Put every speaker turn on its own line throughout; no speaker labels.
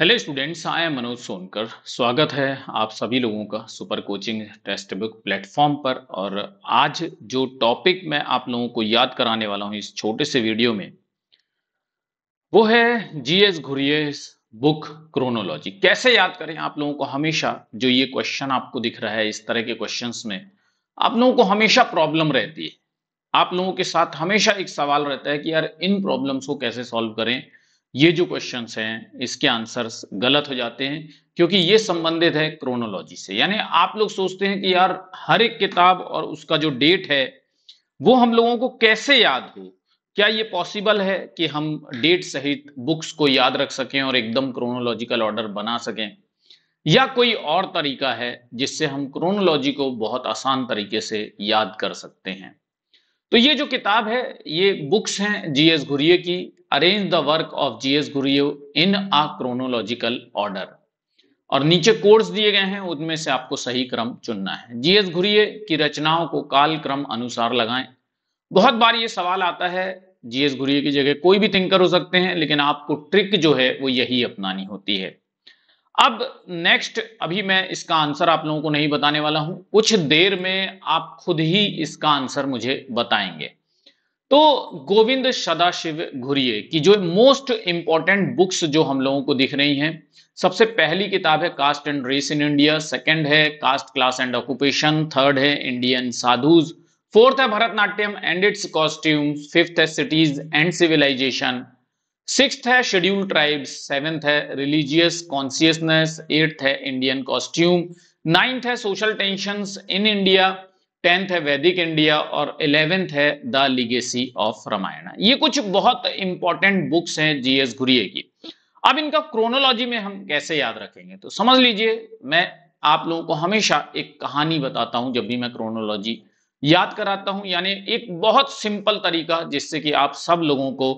hello students I am Manoj Sonkar स्वागत है आप सभी लोगों का super coaching textbook platform पर और आज जो टॉपिक मैं आप लोगों को याद कराने वाला हूं इस छोटे से वीडियो में वो है जीएस घुरियस बुक क्रोनोलॉजी कैसे याद करें आप लोगों को हमेशा जो ये क्वेश्चन आपको दिख रहा है इस तरह के क्वेश्चन में आप लोगों को हमेशा प्रॉब्लम रहती है आप लोगों के साथ हमेशा एक सवाल रहता है कि यार इन प्रॉब्लम्स को कैसे सॉल्व करें ये जो क्वेश्चन हैं इसके आंसर्स गलत हो जाते हैं क्योंकि ये संबंधित है क्रोनोलॉजी से यानी आप लोग सोचते हैं कि यार हर एक किताब और उसका जो डेट है वो हम लोगों को कैसे याद हो क्या ये पॉसिबल है कि हम डेट सहित बुक्स को याद रख सकें और एकदम क्रोनोलॉजिकल ऑर्डर बना सकें या कोई और तरीका है जिससे हम क्रोनोलॉजी को बहुत आसान तरीके से याद कर सकते हैं तो ये जो किताब है ये बुक्स हैं जी एस घुरिये की arrange the work of GS गुरुदेव इन आ क्रोनोलॉजिकल ऑर्डर और नीचे कोर्स दिए गए हैं उनमें से आपको सही क्रम चुनना है जीएस घुरिये की रचनाओं को काल क्रम अनुसार लगाएं बहुत बार ये सवाल आता है जीएस घुरिये की जगह कोई भी थिंकर हो सकते हैं लेकिन आपको ट्रिक जो है वो यही अपनानी होती है अब नेक्स्ट अभी मैं इसका आंसर आप लोगों को नहीं बताने वाला हूं कुछ देर में आप खुद ही इसका आंसर मुझे बताएंगे तो गोविंद सदाशिव घुरिए की जो मोस्ट इंपॉर्टेंट बुक्स जो हम लोगों को दिख रही हैं सबसे पहली किताब है caste and race in India second है caste class and occupation third है इंडियन साधुज फोर्थ है Bharatanatyam and its costume fifth है सिटीज एंड सिविलाइजेशन सिक्स्थ है शेड्यूल ट्राइब्स सेवेंथ है रिलीजियस कॉन्सियसनेस एट्थ है इंडियन कॉस्ट्यूम नाइन्थ है social tension in India tenth है Vedic India और इलेवेंथ है द लिगेसी ऑफ रामायण ये कुछ बहुत इंपॉर्टेंट बुक्स हैं जीएस घुरिये की अब इनका क्रोनोलॉजी में हम कैसे याद रखेंगे तो समझ लीजिए मैं आप लोगों को हमेशा एक कहानी बताता हूं जब भी मैं क्रोनोलॉजी याद कराता हूं यानी एक बहुत सिंपल तरीका जिससे कि आप सब लोगों को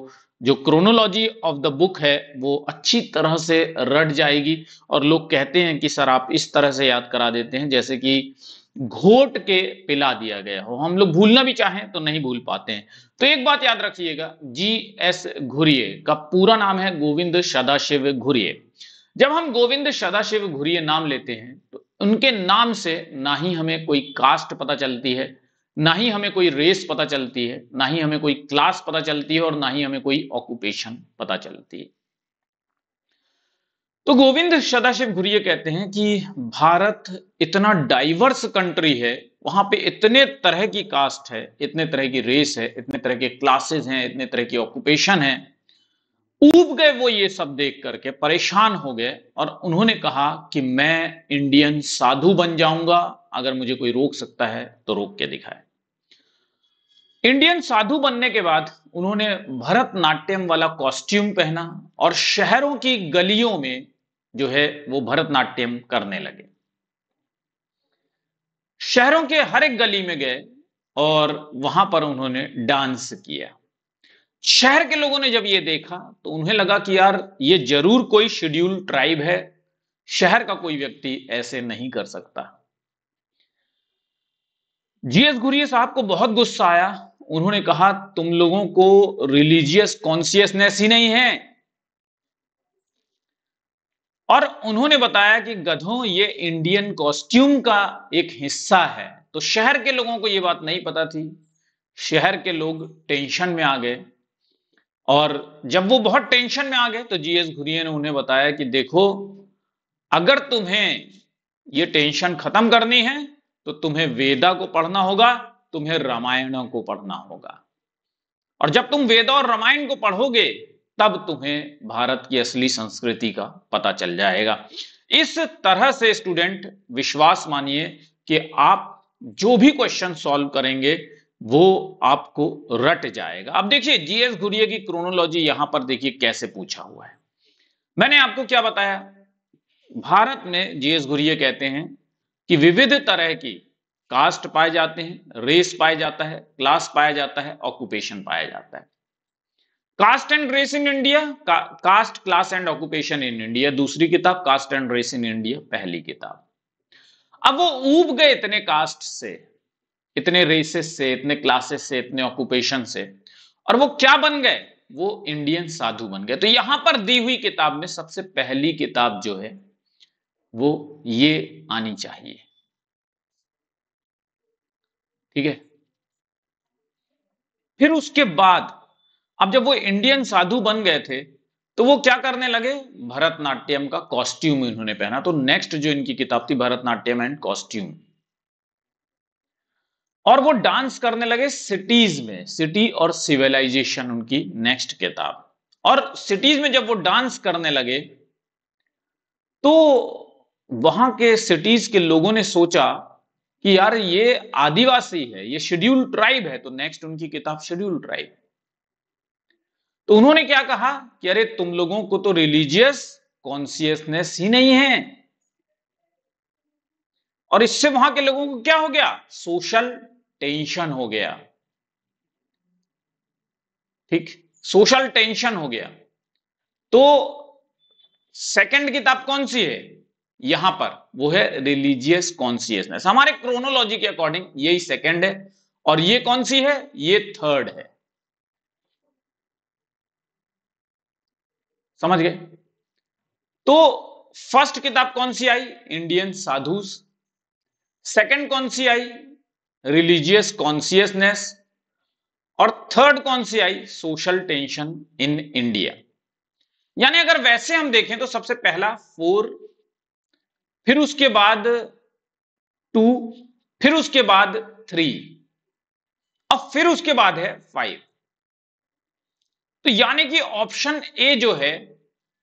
जो क्रोनोलॉजी ऑफ द बुक है वो अच्छी तरह से रट जाएगी और लोग कहते हैं कि सर आप इस तरह से याद करा देते हैं जैसे कि घोट के पिला दिया गया हो हम लोग भूलना भी चाहें तो नहीं भूल पाते हैं तो एक बात याद रखिएगा जी एस घुरिये का पूरा नाम है गोविंद सदाशिव घुरिये जब हम गोविंद सदाशिव घुरिये नाम लेते हैं तो उनके नाम से ना ही हमें कोई कास्ट पता चलती है ना ही हमें कोई रेस पता चलती है ना ही हमें कोई क्लास पता चलती है और ना ही हमें कोई ऑक्यूपेशन पता चलती है तो गोविंद सदाशिव गुरिय कहते हैं कि भारत इतना डाइवर्स कंट्री है वहां पे इतने तरह की कास्ट है इतने तरह की रेस है इतने तरह के क्लासेस हैं इतने तरह की ऑक्यूपेशन है ऊब गए वो ये सब देख करके परेशान हो गए और उन्होंने कहा कि मैं इंडियन साधु बन जाऊंगा अगर मुझे कोई रोक सकता है तो रोक के दिखाए इंडियन साधु बनने के बाद उन्होंने भरतनाट्यम वाला कॉस्ट्यूम पहना और शहरों की गलियों में जो है वो भरतनाट्यम करने लगे शहरों के हर एक गली में गए और वहां पर उन्होंने डांस किया शहर के लोगों ने जब ये देखा तो उन्हें लगा कि यार ये जरूर कोई शेड्यूल ट्राइब है शहर का कोई व्यक्ति ऐसे नहीं कर सकता जीएस घुरिये साहब को बहुत गुस्सा आया उन्होंने कहा तुम लोगों को रिलीजियस कॉन्सियसनेस ही नहीं है और उन्होंने बताया कि गधों ये इंडियन कॉस्ट्यूम का एक हिस्सा है तो शहर के लोगों को यह बात नहीं पता थी शहर के लोग टेंशन में आ गए और जब वो बहुत टेंशन में आ गए तो जीएस घुरिया ने उन्हें बताया कि देखो अगर तुम्हें ये टेंशन खत्म करनी है तो तुम्हें वेदा को पढ़ना होगा तुम्हें रामायणों को पढ़ना होगा और जब तुम वेदों और रामायण को पढ़ोगे तब तुम्हें भारत की असली संस्कृति का पता चल जाएगा इस तरह से स्टूडेंट विश्वास मानिए कि आप जो भी क्वेश्चन सॉल्व करेंगे वो आपको रट जाएगा अब देखिए जीएस घुरिये की क्रोनोलॉजी यहां पर देखिए कैसे पूछा हुआ है मैंने आपको क्या बताया भारत में जीएस घुरिये कहते हैं कि विविध तरह की कास्ट पाए जाते हैं रेस पाया जाता है क्लास पाया जाता है ऑक्यूपेशन पाया जाता है caste and race in India caste class and occupation in India दूसरी किताब caste and race in India पहली किताब अब वो ऊब गए इतने कास्ट से इतने रेसेस से इतने क्लासेस से इतने ऑक्यूपेशन से और वो क्या बन गए वो इंडियन साधु बन गए तो यहां पर दी हुई किताब में सबसे पहली किताब जो है वो ये आनी चाहिए ठीक है फिर उसके बाद अब जब वो इंडियन साधु बन गए थे तो वो क्या करने लगे भरतनाट्यम का कॉस्ट्यूम इन्होंने पहना तो नेक्स्ट जो इनकी किताब थी भरतनाट्यम एंड कॉस्ट्यूम और वो डांस करने लगे सिटीज में सिटी और सिविलाइजेशन उनकी नेक्स्ट किताब और सिटीज में जब वो डांस करने लगे तो वहां के सिटीज के लोगों ने सोचा कि यार ये आदिवासी है ये शेड्यूल ट्राइब है तो नेक्स्ट उनकी किताब शेड्यूल ट्राइब तो उन्होंने क्या कहा कि अरे तुम लोगों को तो रिलीजियस कॉन्सियसनेस ही नहीं है और इससे वहां के लोगों को क्या हो गया सोशल टेंशन हो गया ठीक सोशल टेंशन हो गया तो सेकंड किताब कौन सी है यहां पर वो है रिलीजियस कॉन्सियसनेस हमारे क्रोनोलॉजी के अकॉर्डिंग यही सेकंड है और ये कौन सी है ये थर्ड है समझ गए तो फर्स्ट किताब कौन सी आई इंडियन साधुस सेकंड कौन सी आई रिलीजियस कॉन्सियसनेस और थर्ड कौन सी आई सोशल टेंशन इन इंडिया यानी अगर वैसे हम देखें तो सबसे पहला फोर फिर उसके बाद टू फिर उसके बाद थ्री अब फिर उसके बाद है फाइव तो यानी कि ऑप्शन ए जो है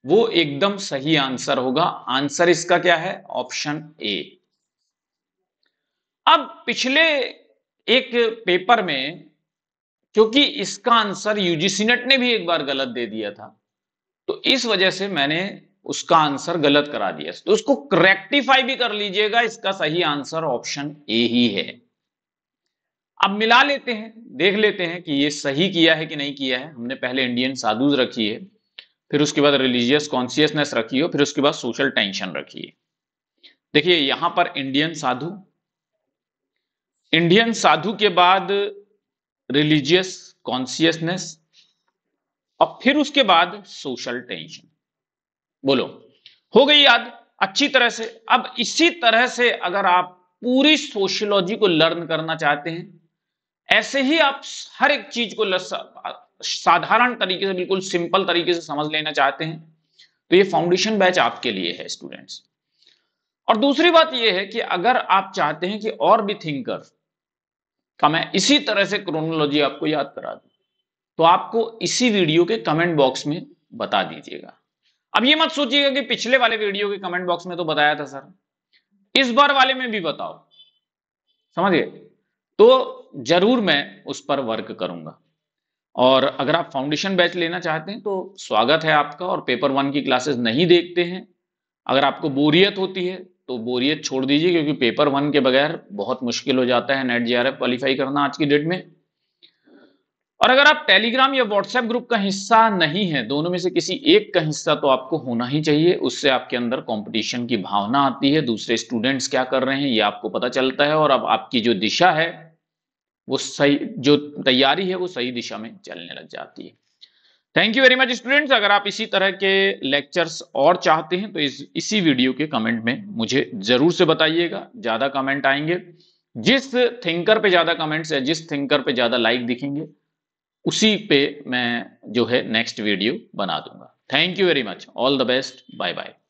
वो एकदम सही आंसर होगा आंसर इसका क्या है ऑप्शन ए अब पिछले एक पेपर में क्योंकि इसका आंसर यूजीसी नेट ने भी एक बार गलत दे दिया था तो इस वजह से मैंने उसका आंसर गलत करा दिया तो उसको करेक्टिफाई भी कर लीजिएगा इसका सही आंसर ऑप्शन ए ही है अब मिला लेते हैं देख लेते हैं कि ये सही किया है कि नहीं किया है हमने पहले इंडियन साधुज रखी है फिर उसके बाद रिलीजियस कॉन्सियसनेस रखी हो फिर उसके बाद सोशल टेंशन रखी है देखिए यहां पर इंडियन साधु इंडियन साधु के बाद रिलीजियस कॉन्सियसनेस और फिर उसके बाद सोशल टेंशन बोलो हो गई याद अच्छी तरह से अब इसी तरह से अगर आप पूरी सोशियोलॉजी को लर्न करना चाहते हैं ऐसे ही आप हर एक चीज को साधारण तरीके से बिल्कुल सिंपल तरीके से समझ लेना चाहते हैं तो ये फाउंडेशन बैच आपके लिए है स्टूडेंट्स और दूसरी बात यह है कि अगर आप चाहते हैं कि और भी थिंकर का तो मैं इसी तरह से क्रोनोलॉजी आपको याद करा दू तो आपको इसी वीडियो के कमेंट बॉक्स में बता दीजिएगा अब ये मत सोचिएगा कि पिछले वाले वीडियो के कमेंट बॉक्स में तो बताया था सर इस बार वाले में भी बताओ समझिए तो जरूर मैं उस पर वर्क करूंगा और अगर आप फाउंडेशन बैच लेना चाहते हैं तो स्वागत है आपका और पेपर वन की क्लासेस नहीं देखते हैं अगर आपको बोरियत होती है तो बोरियत छोड़ दीजिए क्योंकि पेपर वन के बगैर बहुत मुश्किल हो जाता है नेट जी एफ क्वालिफाई करना आज की डेट में और अगर आप टेलीग्राम या व्हाट्सएप ग्रुप का हिस्सा नहीं है दोनों में से किसी एक का हिस्सा तो आपको होना ही चाहिए उससे आपके अंदर कंपटीशन की भावना आती है दूसरे स्टूडेंट्स क्या कर रहे हैं ये आपको पता चलता है और अब आपकी जो दिशा है वो सही जो तैयारी है वो सही दिशा में चलने लग जाती है thank you very much students अगर आप इसी तरह के लेक्चर्स और चाहते हैं तो इस इसी वीडियो के कमेंट में मुझे जरूर से बताइएगा ज़्यादा कमेंट आएंगे जिस थिंकर पे ज़्यादा कमेंट्स या जिस थिंकर पे ज़्यादा लाइक दिखेंगे उसी पे मैं जो है नेक्स्ट वीडियो बना दूंगा thank you very much all the best bye bye